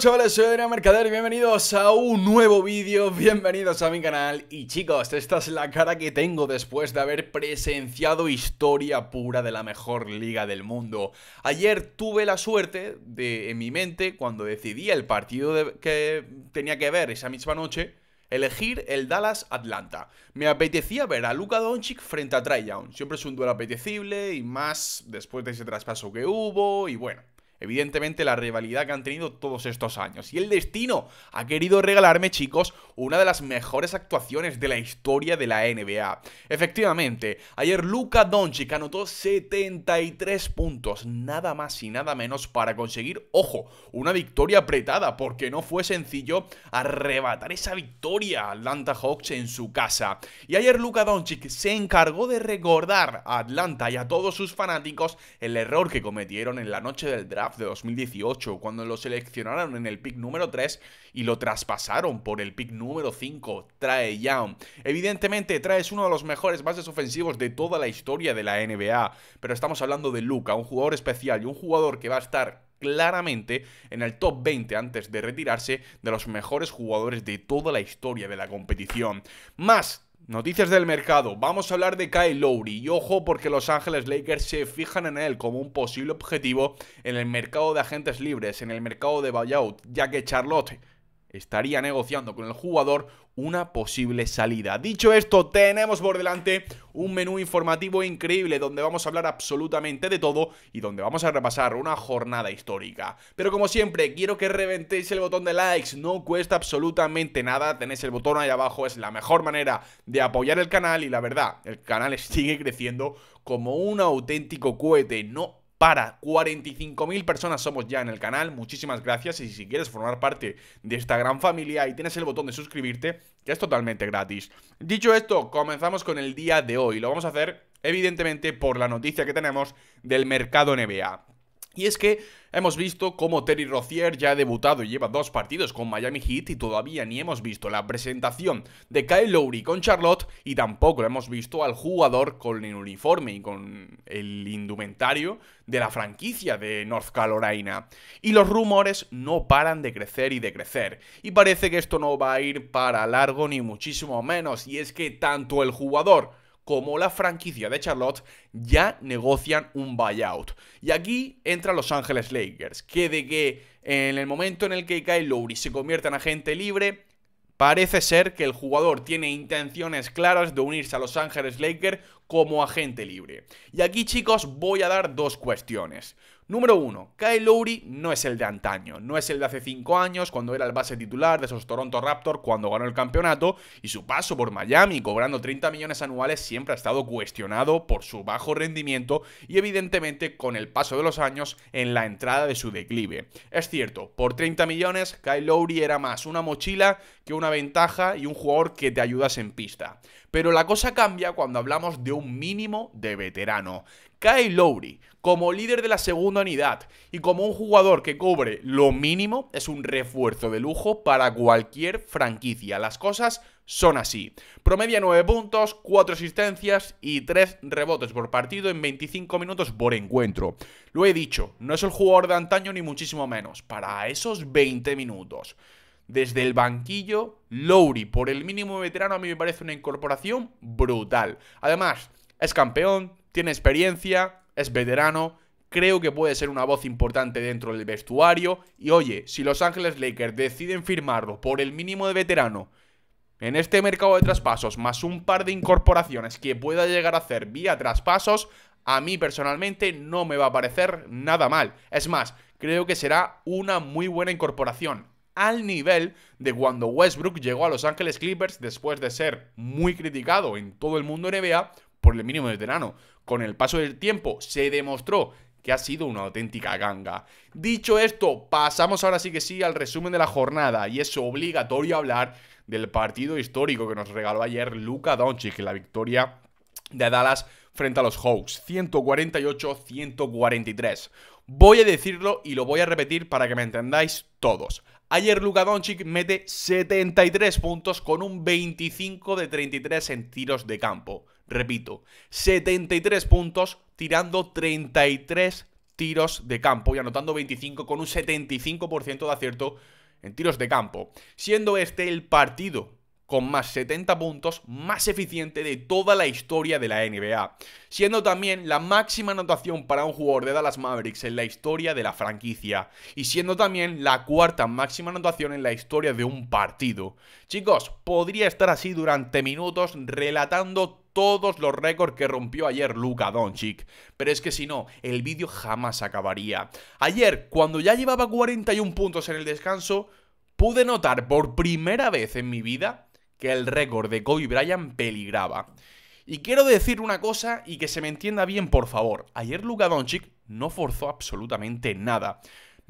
chavales, soy Adrián Mercader y bienvenidos a un nuevo vídeo, bienvenidos a mi canal Y chicos, esta es la cara que tengo después de haber presenciado historia pura de la mejor liga del mundo Ayer tuve la suerte de, en mi mente, cuando decidí el partido que tenía que ver esa misma noche Elegir el Dallas-Atlanta Me apetecía ver a Luka Doncic frente a Trae Siempre es un duelo apetecible y más después de ese traspaso que hubo y bueno evidentemente la rivalidad que han tenido todos estos años. Y el destino ha querido regalarme, chicos, una de las mejores actuaciones de la historia de la NBA. Efectivamente, ayer Luka Doncic anotó 73 puntos, nada más y nada menos para conseguir, ojo, una victoria apretada, porque no fue sencillo arrebatar esa victoria a Atlanta Hawks en su casa. Y ayer Luka Doncic se encargó de recordar a Atlanta y a todos sus fanáticos el error que cometieron en la noche del draft de 2018, cuando lo seleccionaron en el pick número 3 y lo traspasaron por el pick número 5, trae Young. Evidentemente, trae es uno de los mejores bases ofensivos de toda la historia de la NBA, pero estamos hablando de Luca, un jugador especial y un jugador que va a estar claramente en el top 20 antes de retirarse de los mejores jugadores de toda la historia de la competición. Más Noticias del mercado. Vamos a hablar de Kyle Lowry. Y ojo porque Los Ángeles Lakers se fijan en él como un posible objetivo en el mercado de agentes libres, en el mercado de buyout, ya que Charlotte estaría negociando con el jugador una posible salida. Dicho esto, tenemos por delante un menú informativo increíble donde vamos a hablar absolutamente de todo y donde vamos a repasar una jornada histórica. Pero como siempre, quiero que reventéis el botón de likes, no cuesta absolutamente nada, tenéis el botón ahí abajo, es la mejor manera de apoyar el canal y la verdad, el canal sigue creciendo como un auténtico cohete, no para 45.000 personas somos ya en el canal. Muchísimas gracias y si quieres formar parte de esta gran familia y tienes el botón de suscribirte, que es totalmente gratis. Dicho esto, comenzamos con el día de hoy. Lo vamos a hacer evidentemente por la noticia que tenemos del mercado NBA. Y es que hemos visto cómo Terry Rozier ya ha debutado y lleva dos partidos con Miami Heat y todavía ni hemos visto la presentación de Kyle Lowry con Charlotte y tampoco hemos visto al jugador con el uniforme y con el indumentario de la franquicia de North Carolina. Y los rumores no paran de crecer y de crecer. Y parece que esto no va a ir para largo ni muchísimo menos. Y es que tanto el jugador como la franquicia de Charlotte ya negocian un buyout. Y aquí entra Los Ángeles Lakers, que de que en el momento en el que Kyle Lowry se convierta en agente libre, Parece ser que el jugador tiene intenciones claras de unirse a Los Ángeles Lakers como agente libre. Y aquí chicos voy a dar dos cuestiones. Número 1. Kyle Lowry no es el de antaño, no es el de hace 5 años cuando era el base titular de esos Toronto Raptors cuando ganó el campeonato y su paso por Miami cobrando 30 millones anuales siempre ha estado cuestionado por su bajo rendimiento y evidentemente con el paso de los años en la entrada de su declive. Es cierto, por 30 millones Kyle Lowry era más una mochila que una ventaja y un jugador que te ayudas en pista. Pero la cosa cambia cuando hablamos de un mínimo de veterano. Kyle Lowry, como líder de la segunda unidad y como un jugador que cubre lo mínimo, es un refuerzo de lujo para cualquier franquicia. Las cosas son así. Promedia 9 puntos, 4 asistencias y 3 rebotes por partido en 25 minutos por encuentro. Lo he dicho, no es el jugador de antaño ni muchísimo menos, para esos 20 minutos. Desde el banquillo, Lowry, por el mínimo veterano, a mí me parece una incorporación brutal. Además, es campeón, tiene experiencia, es veterano, creo que puede ser una voz importante dentro del vestuario. Y oye, si Los Ángeles Lakers deciden firmarlo por el mínimo de veterano en este mercado de traspasos, más un par de incorporaciones que pueda llegar a hacer vía traspasos, a mí personalmente no me va a parecer nada mal. Es más, creo que será una muy buena incorporación. Al nivel de cuando Westbrook llegó a Los Ángeles Clippers después de ser muy criticado en todo el mundo NBA por el mínimo de veterano. Con el paso del tiempo se demostró que ha sido una auténtica ganga. Dicho esto, pasamos ahora sí que sí al resumen de la jornada y es obligatorio hablar del partido histórico que nos regaló ayer Luka Doncic, la victoria de Dallas frente a los Hawks, 148-143. Voy a decirlo y lo voy a repetir para que me entendáis todos. Ayer Luka Doncic mete 73 puntos con un 25 de 33 en tiros de campo repito, 73 puntos tirando 33 tiros de campo y anotando 25 con un 75% de acierto en tiros de campo, siendo este el partido con más 70 puntos más eficiente de toda la historia de la NBA, siendo también la máxima anotación para un jugador de Dallas Mavericks en la historia de la franquicia, y siendo también la cuarta máxima anotación en la historia de un partido. Chicos, podría estar así durante minutos relatando todos los récords que rompió ayer Luka Doncic. Pero es que si no, el vídeo jamás acabaría. Ayer, cuando ya llevaba 41 puntos en el descanso, pude notar por primera vez en mi vida que el récord de Kobe Bryant peligraba. Y quiero decir una cosa y que se me entienda bien, por favor. Ayer Luka Doncic no forzó absolutamente nada.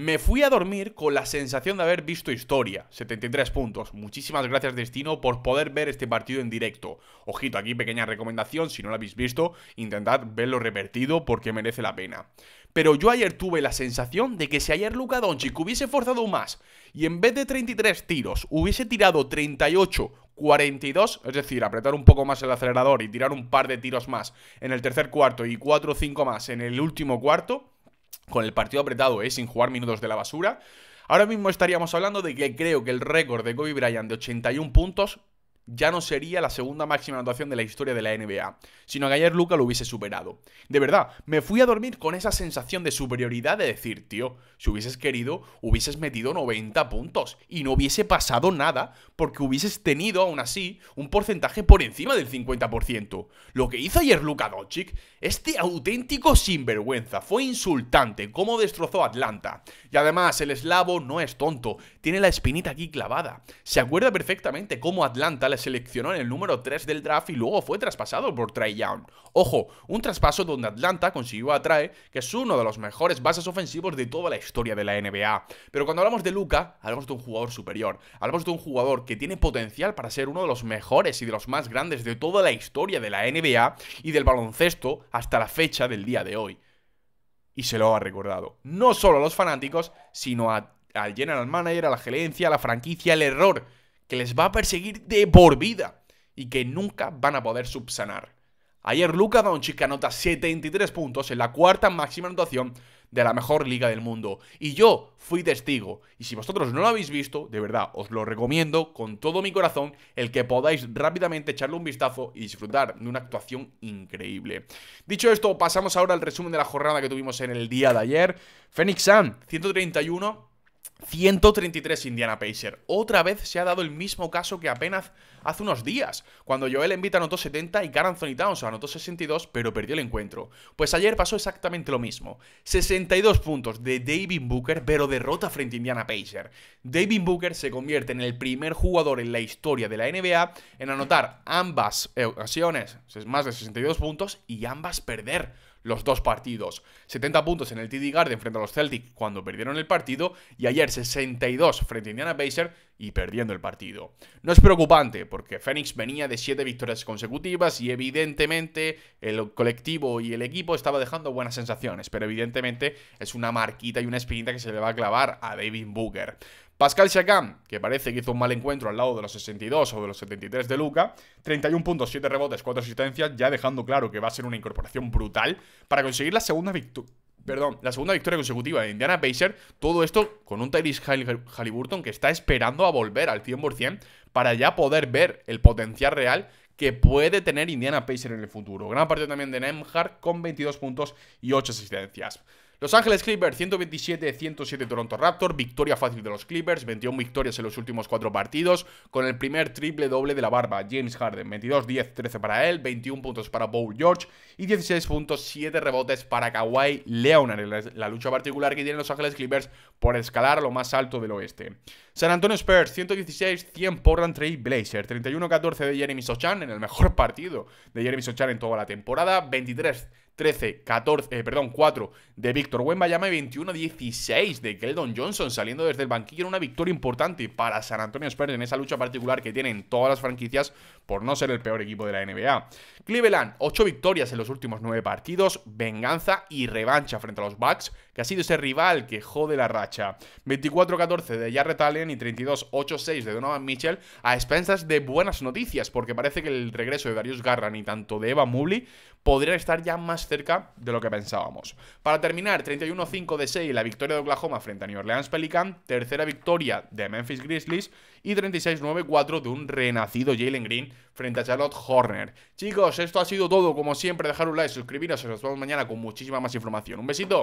Me fui a dormir con la sensación de haber visto historia. 73 puntos. Muchísimas gracias Destino por poder ver este partido en directo. Ojito, aquí pequeña recomendación, si no lo habéis visto, intentad verlo revertido porque merece la pena. Pero yo ayer tuve la sensación de que si ayer Luka Doncic hubiese forzado más y en vez de 33 tiros hubiese tirado 38, 42, es decir, apretar un poco más el acelerador y tirar un par de tiros más en el tercer cuarto y 4 o 5 más en el último cuarto, con el partido apretado, es eh, sin jugar minutos de la basura. Ahora mismo estaríamos hablando de que creo que el récord de Kobe Bryant de 81 puntos ya no sería la segunda máxima anotación de la historia de la NBA, sino que ayer Luca lo hubiese superado. De verdad, me fui a dormir con esa sensación de superioridad de decir, tío, si hubieses querido, hubieses metido 90 puntos y no hubiese pasado nada porque hubieses tenido aún así un porcentaje por encima del 50%. Lo que hizo ayer Luka Doncic, este auténtico sinvergüenza, fue insultante cómo destrozó a Atlanta. Y además, el eslavo no es tonto, tiene la espinita aquí clavada. Se acuerda perfectamente cómo Atlanta le seleccionó en el número 3 del draft y luego fue traspasado por Trae Young. Ojo, un traspaso donde Atlanta consiguió a Trae, que es uno de los mejores bases ofensivos de toda la historia de la NBA. Pero cuando hablamos de Luca, hablamos de un jugador superior, hablamos de un jugador que tiene potencial para ser uno de los mejores y de los más grandes de toda la historia de la NBA y del baloncesto hasta la fecha del día de hoy. Y se lo ha recordado, no solo a los fanáticos, sino al general manager, a la gerencia, a la franquicia, el error que les va a perseguir de por vida y que nunca van a poder subsanar. Ayer Luka Doncic anota 73 puntos en la cuarta máxima anotación de la mejor liga del mundo. Y yo fui testigo. Y si vosotros no lo habéis visto, de verdad, os lo recomiendo con todo mi corazón el que podáis rápidamente echarle un vistazo y disfrutar de una actuación increíble. Dicho esto, pasamos ahora al resumen de la jornada que tuvimos en el día de ayer. Phoenix Sun, 131 133 Indiana Pacer. Otra vez se ha dado el mismo caso que apenas hace unos días, cuando Joel Embiid anotó 70 y Karan Anthony Towns anotó 62, pero perdió el encuentro. Pues ayer pasó exactamente lo mismo. 62 puntos de David Booker, pero derrota frente a Indiana Pacer. David Booker se convierte en el primer jugador en la historia de la NBA en anotar ambas eh, ocasiones, más de 62 puntos, y ambas perder los dos partidos. 70 puntos en el TD Garden frente a los Celtic cuando perdieron el partido y ayer 62 frente a Indiana Pacers y perdiendo el partido. No es preocupante porque Phoenix venía de 7 victorias consecutivas y evidentemente el colectivo y el equipo estaba dejando buenas sensaciones, pero evidentemente es una marquita y una espinita que se le va a clavar a David Booker. Pascal Siakam, que parece que hizo un mal encuentro al lado de los 62 o de los 73 de Luca, 31.7 rebotes, 4 asistencias, ya dejando claro que va a ser una incorporación brutal para conseguir la segunda victoria perdón, la segunda victoria consecutiva de Indiana Pacers, todo esto con un Tyrese Halliburton que está esperando a volver al 100% para ya poder ver el potencial real que puede tener Indiana Pacers en el futuro. Gran partido también de Nemhard con 22 puntos y 8 asistencias. Los Ángeles Clippers 127-107 Toronto Raptors, victoria fácil de los Clippers, 21 victorias en los últimos 4 partidos, con el primer triple doble de la barba, James Harden, 22-10-13 para él, 21 puntos para Paul George y 16 puntos, rebotes para Kawhi Leonard, la, la lucha particular que tienen los Ángeles Clippers por escalar a lo más alto del oeste. San Antonio Spurs 116-100 Portland Trail Blazer, 31-14 de Jeremy Sochan en el mejor partido de Jeremy Sochan en toda la temporada, 23 13, 14, eh, perdón, 4 de Víctor Wembayama y 21 16 de Keldon Johnson saliendo desde el banquillo una victoria importante para San Antonio Spurs en esa lucha particular que tienen todas las franquicias por no ser el peor equipo de la NBA. Cleveland, 8 victorias en los últimos 9 partidos, venganza y revancha frente a los Bucks, que ha sido ese rival que jode la racha. 24-14 de Jarrett Allen y 32-8-6 de Donovan Mitchell a expensas de buenas noticias, porque parece que el regreso de Darius Garran y tanto de Eva Mobley podría estar ya más cerca de lo que pensábamos. Para terminar, 31-5 de 6 la victoria de Oklahoma frente a New Orleans Pelican tercera victoria de Memphis Grizzlies y 36-9-4 de un renacido Jalen Green frente a Charlotte Horner. Chicos, esto ha sido todo. Como siempre, dejar un like, suscribiros, nos vemos mañana con muchísima más información. Un besito.